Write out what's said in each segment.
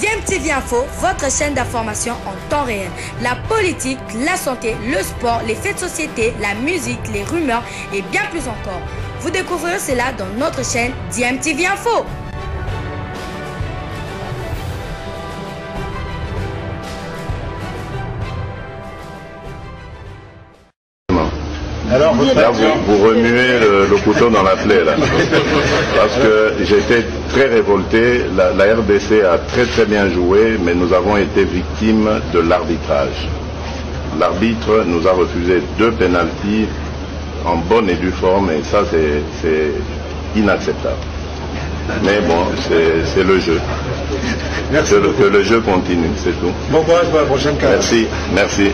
DMTV Info, votre chaîne d'information en temps réel. La politique, la santé, le sport, les faits de société, la musique, les rumeurs et bien plus encore. Vous découvrirez cela dans notre chaîne DMTV Info. là, vous, remuez le, couteau dans la plaie, là. Parce que j'étais très révolté. La, RDC a très très bien joué, mais nous avons été victimes de l'arbitrage. L'arbitre nous a refusé deux pénalties en bonne et due forme, et ça, c'est inacceptable. Mais bon, c'est le jeu. que, le, jeu continue, c'est tout. Bon courage pour la prochaine carte. merci. merci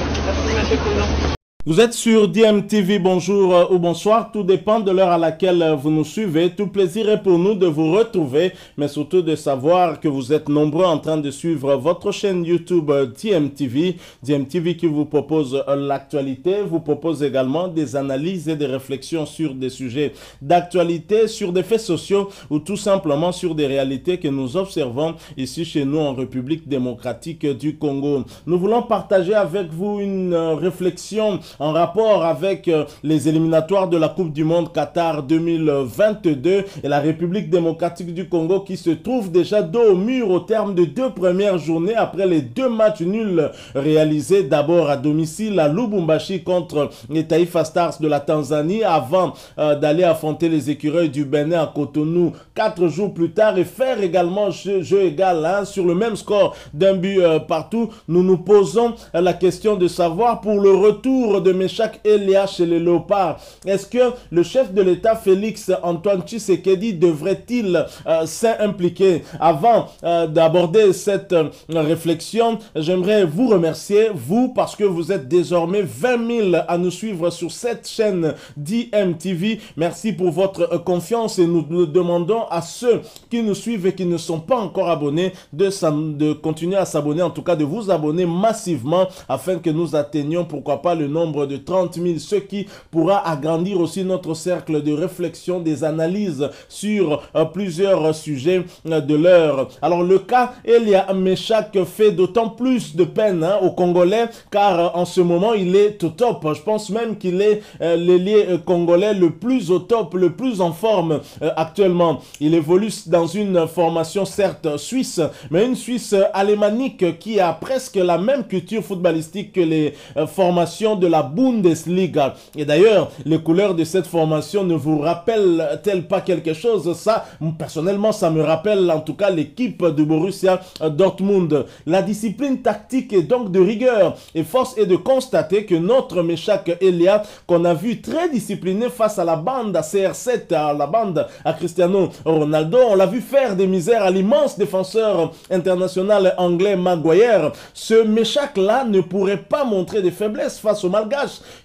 vous êtes sur DMTV, bonjour euh, ou bonsoir, tout dépend de l'heure à laquelle euh, vous nous suivez. Tout plaisir est pour nous de vous retrouver, mais surtout de savoir que vous êtes nombreux en train de suivre votre chaîne YouTube euh, DMTV. DMTV qui vous propose l'actualité, vous propose également des analyses et des réflexions sur des sujets d'actualité, sur des faits sociaux ou tout simplement sur des réalités que nous observons ici chez nous en République démocratique du Congo. Nous voulons partager avec vous une réflexion en rapport avec euh, les éliminatoires de la Coupe du Monde Qatar 2022 et la République démocratique du Congo qui se trouve déjà dos au mur au terme de deux premières journées après les deux matchs nuls réalisés d'abord à domicile à Lubumbashi contre les Taifa Stars de la Tanzanie avant euh, d'aller affronter les écureuils du Bénin à Cotonou quatre jours plus tard et faire également jeu, jeu égal hein, sur le même score d'un but euh, partout. Nous nous posons la question de savoir pour le retour de Meshach et Léa chez les léopards. Est-ce que le chef de l'État, Félix Antoine Tshisekedi, devrait-il euh, s'impliquer Avant euh, d'aborder cette euh, réflexion, j'aimerais vous remercier, vous, parce que vous êtes désormais 20 000 à nous suivre sur cette chaîne d'IMTV. Merci pour votre confiance et nous, demandons à ceux qui nous suivent et qui ne sont pas encore abonnés de continuer à s'abonner, en tout cas de vous abonner massivement afin que nous atteignions pourquoi pas le nombre de 30 000, ce qui pourra agrandir aussi notre cercle de réflexion, des analyses sur euh, plusieurs sujets euh, de l'heure. Alors le cas Elia Meshak fait d'autant plus de peine hein, aux Congolais car euh, en ce moment il est au top. Je pense même qu'il est l'ailier congolais le plus au top, le plus en forme actuellement. Il évolue dans une formation certes suisse, mais une Suisse alémanique qui a presque la même culture footballistique que les formations de la Bundesliga. Et d'ailleurs, les couleurs de cette formation ne vous rappellent-elles pas quelque chose Ça, personnellement, ça me rappelle en tout cas l'équipe de Borussia euh, Dortmund. La discipline tactique est donc de rigueur et force est de constater que notre Meshak Elia, qu'on a vu très discipliné face à la bande à CR7, à la bande à Cristiano Ronaldo, on l'a vu faire des misères à l'immense défenseur international anglais Maguire. Ce Meshak-là ne pourrait pas montrer de faiblesse face au Malgré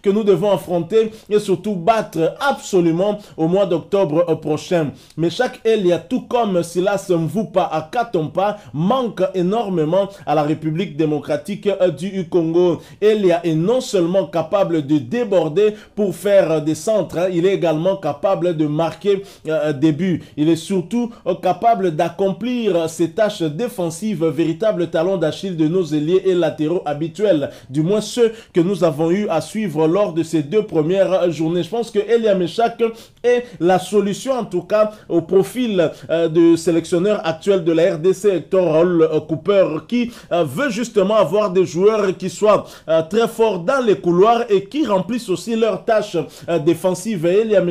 que nous devons affronter et surtout battre absolument au mois d'octobre euh, prochain. Mais chaque Elia, tout comme Silas Mvupa à Katompa, manque énormément à la République démocratique euh, du Congo. Elia est non seulement capable de déborder pour faire des centres, hein, il est également capable de marquer euh, des buts. Il est surtout capable d'accomplir ses tâches défensives, véritable talon d'Achille de nos ailiers et latéraux habituels, du moins ceux que nous avons eu à suivre lors de ces deux premières journées. Je pense que Elia Meshak est la solution, en tout cas, au profil euh, de du sélectionneur actuel de la RDC, Hector euh, Cooper, qui euh, veut justement avoir des joueurs qui soient très forts dans les couloirs et qui remplissent aussi leurs tâches défensives. Et Elia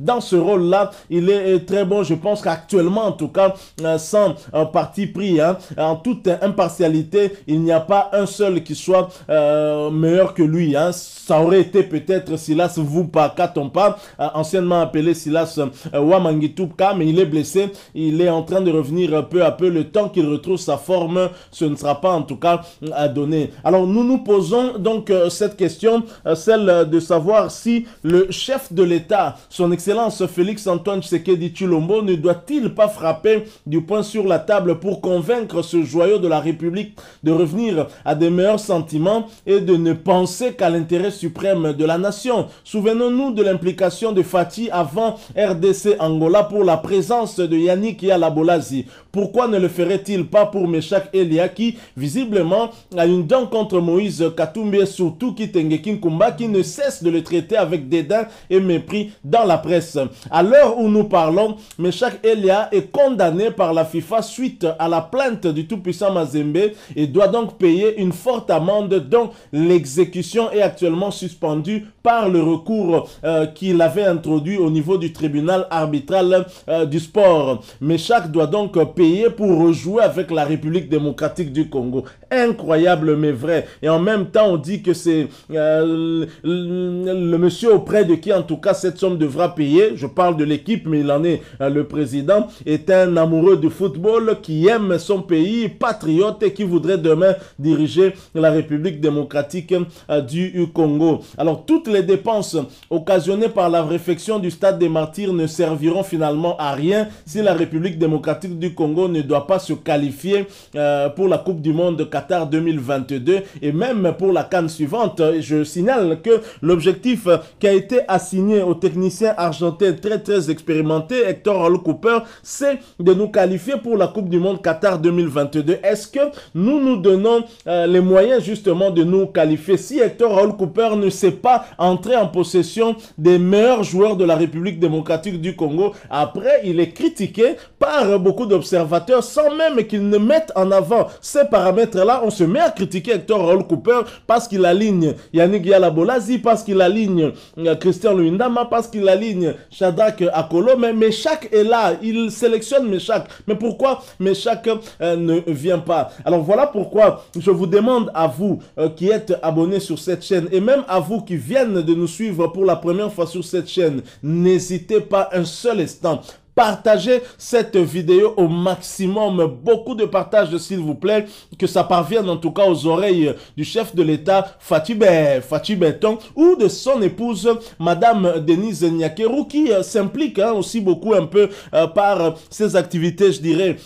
dans ce rôle-là, il est très bon. Je pense qu'actuellement, en tout cas, sans parti pris, hein. en toute impartialité, il n'y a pas un seul qui soit meilleur que lui. Hein ça aurait été peut-être Silas Vupa euh, anciennement appelé Silas Wamangitupka, euh, mais il est blessé. Il est en train de revenir peu à peu. Le temps qu'il retrouve sa forme, ce ne sera pas en tout cas à donner. Alors nous nous posons donc euh, cette question, celle de savoir si le chef de l'État, son Excellence Félix Antoine Tshisekedi Chilombo, ne doit-il pas frapper du poing sur la table pour convaincre ce joyau de la République de revenir à des meilleurs sentiments et de ne penser qu'à l'intérêt suprême de la nation. Souvenons-nous de l'implication de Fatih avant RDC Angola pour la présence de Yannick Yalabolazi. Pourquoi ne le ferait-il pas pour Meshach Elia qui, visiblement, a une dent contre Moïse Katumbe, surtout Kitenge Kumba qui ne cesse de le traiter avec dédain et mépris dans la presse. À l'heure où nous parlons, Meshach Elia est condamné par la FIFA suite à la plainte du tout-puissant Mazembe et doit donc payer une forte amende dont l'exécution est actuellement suspendue par le recours euh, qu'il avait introduit au niveau du tribunal arbitral euh, du sport. Meshach doit donc payer pour rejouer avec la République démocratique du Congo. Incroyable mais vrai. Et en même temps, on dit que c'est euh, le, monsieur auprès de qui en tout cas cette somme devra payer. Je parle de l'équipe, mais il en est euh, le président, est un amoureux du football qui aime son pays, patriote et qui voudrait demain diriger la République démocratique euh, du Congo. Alors toutes les dépenses occasionnées par la réfection du stade des martyrs ne serviront finalement à rien si la République démocratique du Congo ne doit pas se qualifier euh, pour la Coupe du Monde Qatar 2022 et même pour la canne suivante. Je signale que l'objectif euh, qui a été assigné au technicien argentin très très expérimenté Hector Hall Cooper, c'est de nous qualifier pour la Coupe du Monde Qatar 2022. Est-ce que nous nous donnons euh, les moyens justement de nous qualifier si Hector Hall Cooper ne sait pas entrer en possession des meilleurs joueurs de la République démocratique du Congo Après, il est critiqué par beaucoup d'observateurs sans même qu'ils ne mettent en avant ces paramètres-là. On se met à critiquer Hector Raoul Cooper parce qu'il aligne Yannick Yalabolazi, parce qu'il aligne euh, Christian Louindama, parce qu'il aligne Shadak Akolo. Mais chaque est là, il sélectionne Meshach. Mais pourquoi Meshach euh, ne vient pas Alors voilà pourquoi je vous demande à vous euh, qui êtes abonnés sur cette chaîne et même à vous qui viennent de nous suivre pour la première fois sur cette chaîne, n'hésitez pas un seul instant Partagez cette vidéo au maximum. Beaucoup de partages, s'il vous plaît. Que ça parvienne en tout cas aux oreilles du chef de l'État, Fatih béton ou de son épouse, Madame Denise Nyakeru, qui euh, s'implique hein, aussi beaucoup un peu euh, par euh, ses activités, je dirais,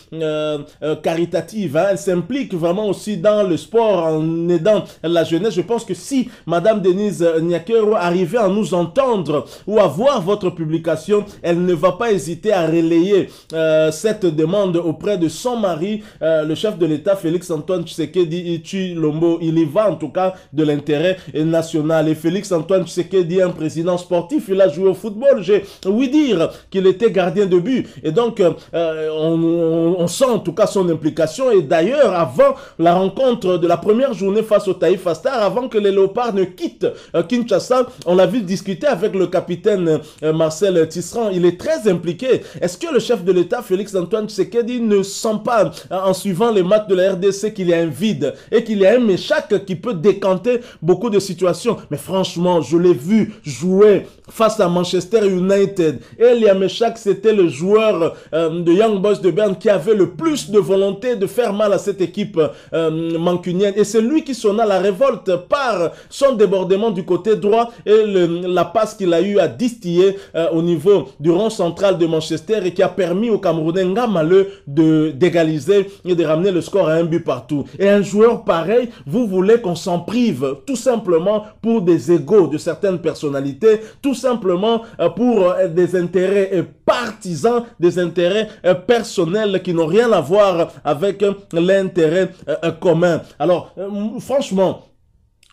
caritatives. Hein. Elle s'implique vraiment aussi dans le sport en aidant la jeunesse. Je pense que si Madame Denise Nyakeru arrivait à nous entendre ou à voir votre publication, elle ne va pas hésiter à relayer euh, cette demande auprès de son mari, euh, le chef de l'État Félix Antoine Tshisekedi Lombo, Il y va en tout cas de l'intérêt national. Et Félix Antoine Tshisekedi, un président sportif, il a joué au football. J'ai oui dire qu'il était gardien de but. Et donc, euh, on, sent en tout cas son implication. Et d'ailleurs, avant la rencontre de la première journée face au Taïf Star, avant que les Léopards ne quittent Kinshasa, on l'a vu discuter avec le capitaine Marcel Tisserand. Il est très impliqué est-ce que le chef de l'État, Félix-Antoine Tshisekedi, ne sent pas, hein, en suivant les maths de la RDC, qu'il y a un vide et qu'il y a un méchac qui peut décanter beaucoup de situations Mais franchement, je l'ai vu jouer face à Manchester United. et Elia méchac, c'était le joueur euh, de Young Boys de Berne qui avait le plus de volonté de faire mal à cette équipe euh, mancunienne. Et c'est lui qui sonna la révolte par son débordement du côté droit et la passe qu'il a eu à distiller euh, au niveau du rond central de Manchester et qui a permis au Camerounais Ngamaleux de d'égaliser et de ramener le score à un but partout. Et un joueur pareil, vous voulez qu'on s'en prive tout simplement pour des égaux de certaines personnalités, tout simplement euh, pour euh, des intérêts euh, partisans, des intérêts personnels qui n'ont rien à voir avec l'intérêt commun. Alors, franchement,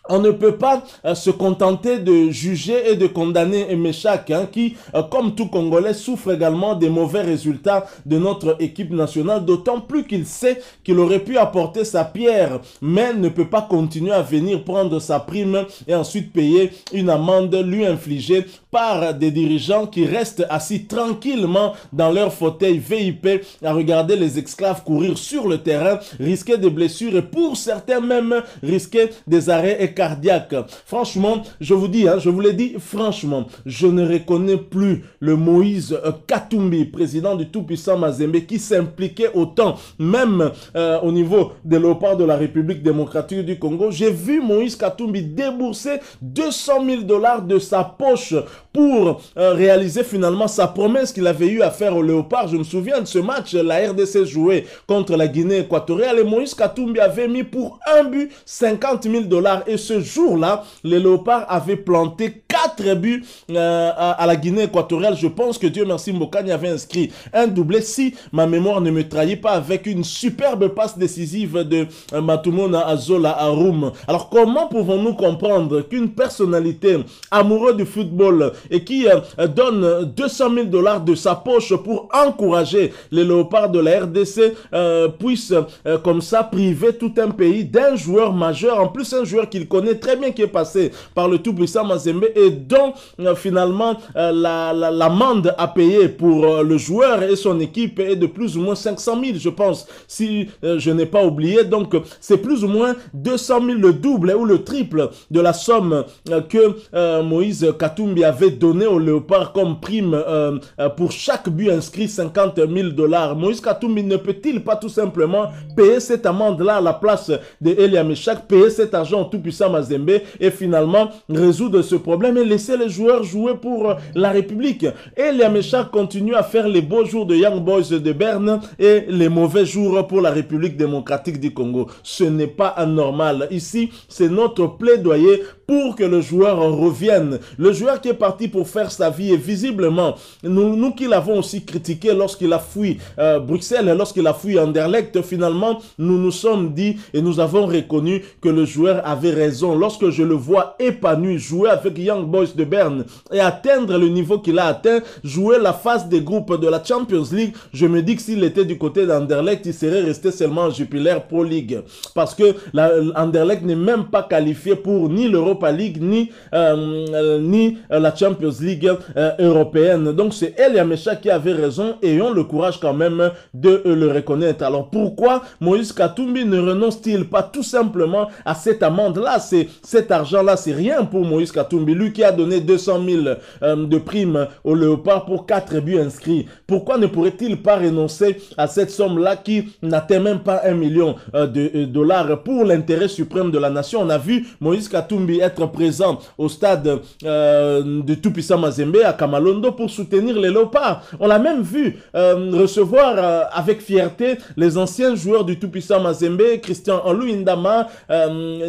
on ne peut pas euh, se contenter de juger et de condamner Meshak, hein, qui, euh, comme tout Congolais, souffre également des mauvais résultats de notre équipe nationale, d'autant plus qu'il sait qu'il aurait pu apporter sa pierre, mais ne peut pas continuer à venir prendre sa prime et ensuite payer une amende lui infligée par des dirigeants qui restent assis tranquillement dans leur fauteuil VIP à regarder les esclaves courir sur le terrain, risquer des blessures et pour certains même risquer des arrêts cardiaques. Franchement, je vous dis, hein, je vous l'ai dit franchement, je ne reconnais plus le Moïse Katumbi, président du tout-puissant Mazembe, qui s'impliquait autant, même euh, au niveau de l'aéroport de la République démocratique du Congo. J'ai vu Moïse Katumbi débourser 200 000 dollars de sa poche pour euh, réaliser finalement sa promesse qu'il avait eu à faire au Léopard. Je me souviens de ce match, la RDC jouait contre la Guinée équatoriale et Moïse Katoumbi avait mis pour un but 50 000 dollars. Et ce jour-là, les Léopard avait planté 4 buts euh, à, la Guinée équatoriale. Je pense que Dieu merci, Mbokani avait inscrit un doublé. Si ma mémoire ne me trahit pas, avec une superbe passe décisive de euh, Matumona Azola à Roum. Alors comment pouvons-nous comprendre qu'une personnalité amoureuse du football et qui euh, donne 200 000 dollars de sa poche pour encourager les léopards de la RDC euh, puissent euh, comme ça priver tout un pays d'un joueur majeur, en plus un joueur qu'il connaît très bien qui est passé par le tout puissant Mazembe et dont finalement l'amende à payer pour le joueur et son équipe est de plus ou moins 500 000 je pense si je n'ai pas oublié donc c'est plus ou moins 200 000 le double ou le triple de la somme que Moïse Katumbi avait donner au léopard comme prime euh, euh, pour chaque but inscrit 50 000 dollars. Moïse Katoumi ne peut-il pas tout simplement payer cette amende-là à la place de Elia payer cet argent au tout-puissant Mazembe et finalement résoudre ce problème et laisser les joueurs jouer pour euh, la République Elia Meshach continue à faire les beaux jours de Young Boys de Berne et les mauvais jours pour la République démocratique du Congo. Ce n'est pas anormal. Ici, c'est notre plaidoyer pour que le joueur revienne. Le joueur qui est parti pour faire sa vie et visiblement, nous, nous qui l'avons aussi critiqué lorsqu'il a fui euh, Bruxelles, lorsqu'il a fui Anderlecht, finalement, nous nous sommes dit et nous avons reconnu que le joueur avait raison. Lorsque je le vois épanoui, jouer avec Young Boys de Berne et atteindre le niveau qu'il a atteint, jouer la phase des groupes de la Champions League, je me dis que s'il était du côté d'Anderlecht, il serait resté seulement en Jupiler Pro League. Parce que la, Anderlecht n'est même pas qualifié pour ni l'Europe ni, euh, euh, ni euh, la Champions League européenne. Donc c'est El Yamecha qui avait raison. et ont le courage quand même de le reconnaître. Alors pourquoi Moïse Katumbi ne renonce-t-il pas tout simplement à cette amende-là C'est Cet argent-là, c'est rien pour Moïse Katumbi. Lui qui a donné 200 000 de primes au Léopard pour 4 buts inscrits. Pourquoi ne pourrait-il pas renoncer à cette somme-là qui n'atteint même pas un million de dollars pour l'intérêt suprême de la nation On a vu Moïse Katumbi être présent au stade euh, de du Tout-Puissant Mazembe à Kamalondo pour soutenir les Lopas. On l'a même vu euh, recevoir euh, avec fierté les anciens joueurs du Tout-Puissant Mazembe, Christian Oluindama,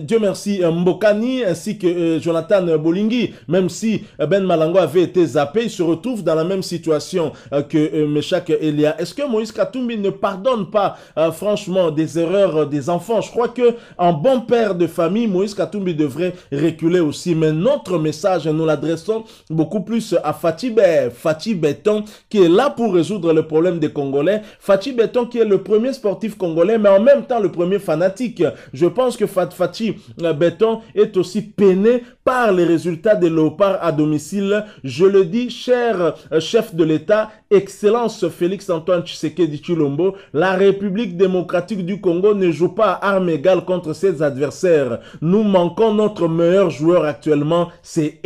Dieu merci Mbokani, ainsi que Jonathan Bolingui. Même si Ben Malango avait été zappé, il se retrouve dans la même situation que Meshak Elia. Est-ce que Moïse Katumbi ne pardonne pas franchement des erreurs des enfants Je crois que en bon père de famille, Moïse Katumbi devrait reculer aussi. Mais notre message, nous l'adressons beaucoup plus à Fatih Fatih Béton, qui est là pour résoudre le problème des Congolais. Fatih Béton, qui est le premier sportif congolais, mais en même temps le premier fanatique. Je pense que Fatih euh, Béton est aussi peiné par les résultats des léopards à domicile. Je le dis, cher euh, chef de l'État, Excellence Félix-Antoine Tshisekedi Chilombo, la République démocratique du Congo ne joue pas à armes égales contre ses adversaires. Nous manquons notre meilleur joueur actuellement, c'est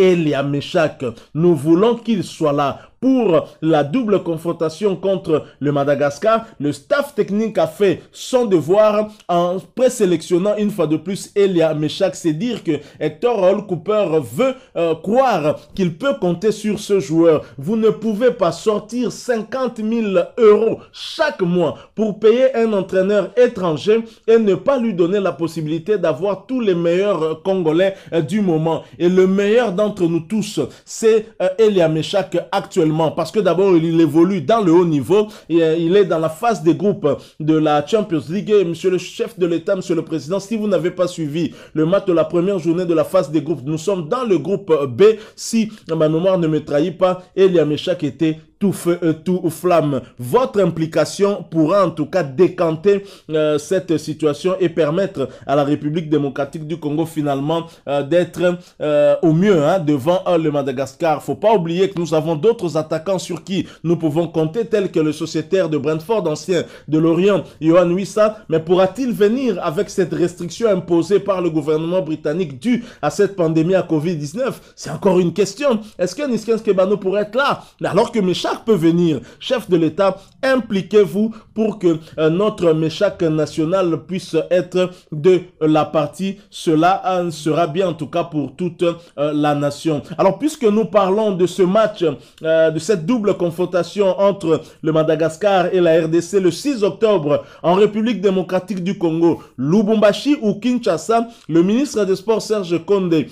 Meshak Nous voulons qu'il soit là pour la double confrontation contre le Madagascar. Le staff technique a fait son devoir en présélectionnant une fois de plus Elia Meshak. C'est dire que Hector Hall Cooper veut euh, croire qu'il peut compter sur ce joueur. Vous ne pouvez pas sortir 50 000 euros chaque mois pour payer un entraîneur étranger et ne pas lui donner la possibilité d'avoir tous les meilleurs euh, Congolais euh, du moment. Et le meilleur d'entre nous tous, c'est Elia Meshak actuellement parce que d'abord il évolue dans le haut niveau euh, il est dans la phase des groupes de la Champions League monsieur le chef de l'État, monsieur le président, si vous n'avez pas suivi le match de la première journée de la phase des groupes, nous sommes dans le groupe B si ma mémoire ne me trahit pas, Elia était tout, feu, tout flamme. Votre implication pourra en tout cas décanter euh, cette situation et permettre à la République démocratique du Congo finalement euh, d'être euh, au mieux hein, devant le Madagascar. Faut pas oublier que nous avons d'autres attaquants sur qui nous pouvons compter, tels que le sociétaire de Brentford, ancien de l'Orient, Johan Wissa. Mais pourra-t-il venir avec cette restriction imposée par le gouvernement britannique due à cette pandémie à Covid-19 C'est encore une question. Est-ce que Niskens Kebano pourrait être là alors que Michel peut venir. Chef de l'État, impliquez-vous pour que euh, notre méchac national puisse être de la partie. Cela euh, sera bien en tout cas pour toute euh, la nation. Alors puisque nous parlons de ce match, de cette double confrontation entre le Madagascar et la RDC le 6 octobre en République démocratique du Congo, Lubumbashi ou Kinshasa, le ministre des Sports Serge Kondé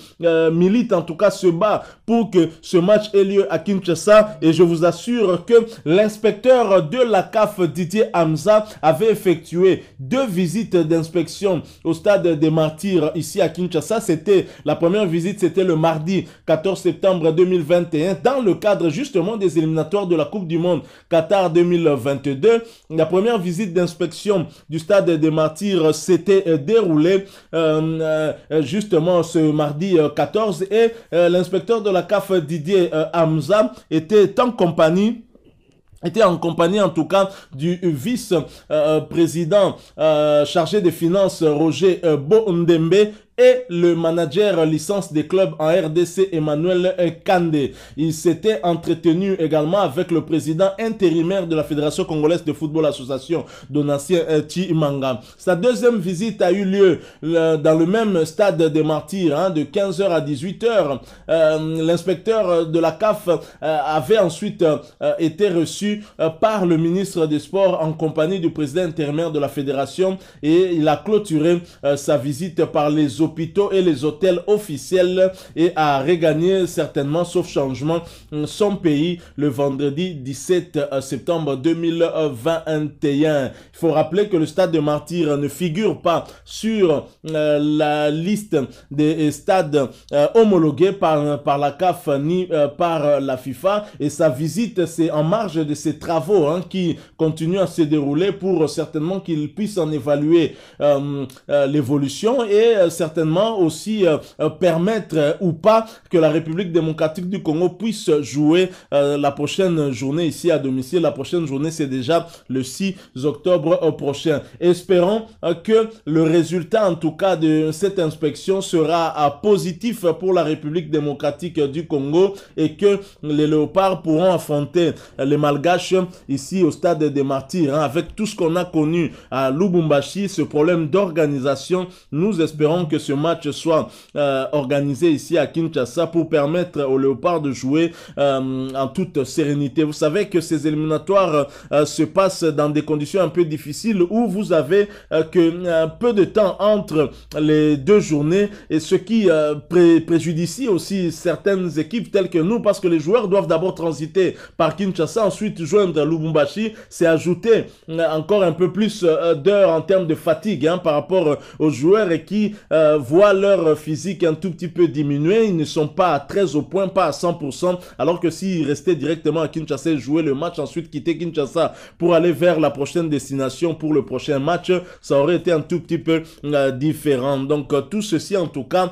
milite en tout cas se bat pour que ce match ait lieu à Kinshasa et je vous assure que l'inspecteur de la CAF Didier Hamza avait effectué deux visites d'inspection au stade des martyrs ici à Kinshasa. C'était la première visite, c'était le mardi 14 septembre 2021 dans le cadre justement des éliminatoires de la Coupe du Monde Qatar 2022. La première visite d'inspection du stade des martyrs s'était euh, déroulée euh, euh, justement ce mardi 14 et l'inspecteur de la CAF Didier Hamza était en compagnie était en compagnie en tout cas du vice-président euh, euh, euh, chargé des finances Roger Bondembe et le manager licence des clubs en RDC Emmanuel Kande. Il s'était entretenu également avec le président intérimaire de la Fédération congolaise de football association, Donatien Chimanga. Euh, sa deuxième visite a eu lieu euh, dans le même stade des martyrs hein, de 15h à 18h. Euh, l'inspecteur de la CAF avait ensuite été reçu par le ministre des Sports en compagnie du président intérimaire de la fédération et il a clôturé sa visite par les opérations hôpitaux et les hôtels officiels et à regagner certainement, sauf changement, euh, son pays le vendredi 17 euh, septembre 2021. Il faut rappeler que le stade de Martyr ne figure pas sur euh, la liste des stades homologués par, par la CAF ni par la FIFA et sa visite c'est en marge de ses travaux hein, qui continuent à se dérouler pour certainement qu'il puisse en évaluer l'évolution et certainement aussi euh, euh, permettre euh, ou pas que la République démocratique du Congo puisse jouer la prochaine journée ici à domicile. La prochaine journée, c'est déjà le 6 octobre prochain. Espérons que le résultat, en tout cas, de cette inspection sera positif pour la République démocratique du Congo et que les léopards pourront affronter les malgaches ici au stade des martyrs. Hein. Avec tout ce qu'on a connu à Lubumbashi, ce problème d'organisation, nous espérons que ce match soit euh, organisé ici à Kinshasa pour permettre au Léopard de jouer euh, en toute sérénité. Vous savez que ces éliminatoires euh, se passent dans des conditions un peu difficiles où vous avez que peu de temps entre les deux journées et ce qui préjudicie aussi certaines équipes telles que nous parce que les joueurs doivent d'abord transiter par Kinshasa, ensuite joindre Lubumbashi. C'est ajouter encore un peu plus d'heures en termes de fatigue hein, par rapport aux joueurs et qui euh, voient leur physique un tout petit peu diminuer. Ils ne sont pas à 13 au point, pas à 100%. Alors que s'ils restaient directement à Kinshasa et jouaient le match, ensuite quitter Kinshasa pour aller vers la prochaine destination pour le prochain match, ça aurait été un tout petit peu euh, différent. Donc euh, tout ceci, en tout cas,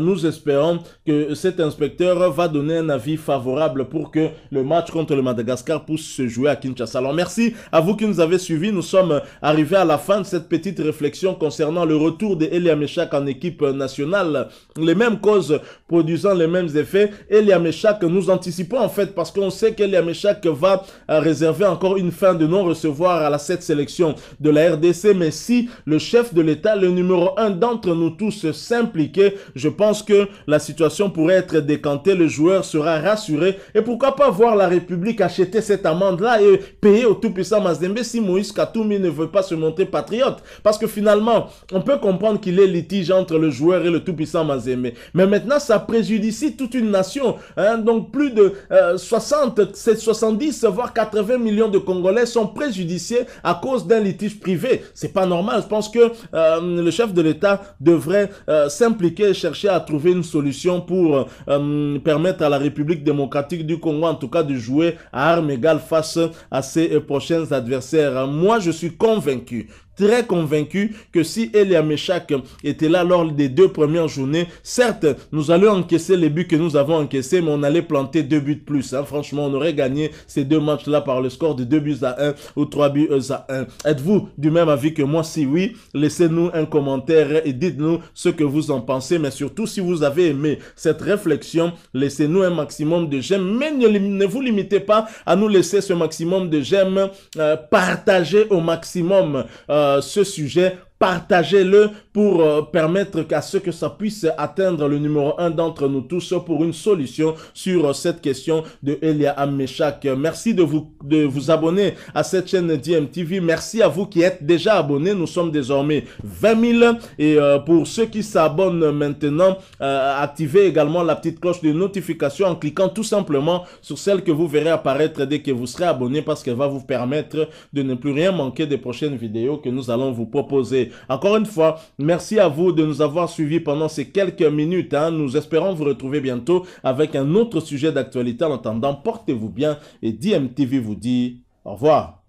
nous espérons que cet inspecteur va donner un avis favorable pour que le match contre le Madagascar puisse se jouer à Kinshasa. Alors merci à vous qui nous avez suivis. Nous sommes arrivés à la fin de cette petite réflexion concernant le retour de Elia Meshak en équipe équipe nationale. Les mêmes causes produisant les mêmes effets. Et les nous anticipons en fait parce qu'on sait que les va euh, réserver encore une fin de non-recevoir à la 7 sélection de la RDC. Mais si le chef de l'État, le numéro un d'entre nous tous s'impliquait, je pense que la situation pourrait être décantée. Le joueur sera rassuré. Et pourquoi pas voir la République acheter cette amende-là et payer au tout-puissant Mazembe si Moïse Katoumi ne veut pas se montrer patriote. Parce que finalement, on peut comprendre qu'il est litigant le joueur et le tout-puissant Mazembe. Mais maintenant, ça préjudicie toute une nation. Hein. donc plus de 60, euh, 70, voire 80 millions de Congolais sont préjudiciés à cause d'un litige privé. C'est pas normal. Je pense que euh, le chef de l'État devrait euh, s'impliquer et chercher à trouver une solution pour permettre à la République démocratique du Congo, en tout cas, de jouer à armes égales face à ses prochains adversaires. Hein. Moi, je suis convaincu très convaincu que si Elia Meshach était là lors des deux premières journées, certes, nous allions encaisser les buts que nous avons encaissés, mais on allait planter deux buts de plus. Hein. Franchement, on aurait gagné ces deux matchs-là par le score de deux buts à un ou trois buts euh, à un. Êtes-vous du même avis que moi Si oui, laissez-nous un commentaire et dites-nous ce que vous en pensez. Mais surtout, si vous avez aimé cette réflexion, laissez-nous un maximum de j'aime. Mais ne, vous limitez pas à nous laisser ce maximum de j'aime. Euh, partagez au maximum. Euh, euh, ce sujet partagez-le pour euh, permettre qu'à ce que ça puisse atteindre le numéro un d'entre nous tous pour une solution sur euh, cette question de Elia Ameshak. Merci de vous, de vous abonner à cette chaîne DMTV. Merci à vous qui êtes déjà abonnés. Nous sommes désormais 20 000 et euh, pour ceux qui s'abonnent maintenant, activez également la petite cloche de notification en cliquant tout simplement sur celle que vous verrez apparaître dès que vous serez abonné parce qu'elle va vous permettre de ne plus rien manquer des prochaines vidéos que nous allons vous proposer. Encore une fois, merci à vous de nous avoir suivis pendant ces quelques minutes. Hein. Nous espérons vous retrouver bientôt avec un autre sujet d'actualité. En attendant, portez-vous bien et DMTV vous dit au revoir.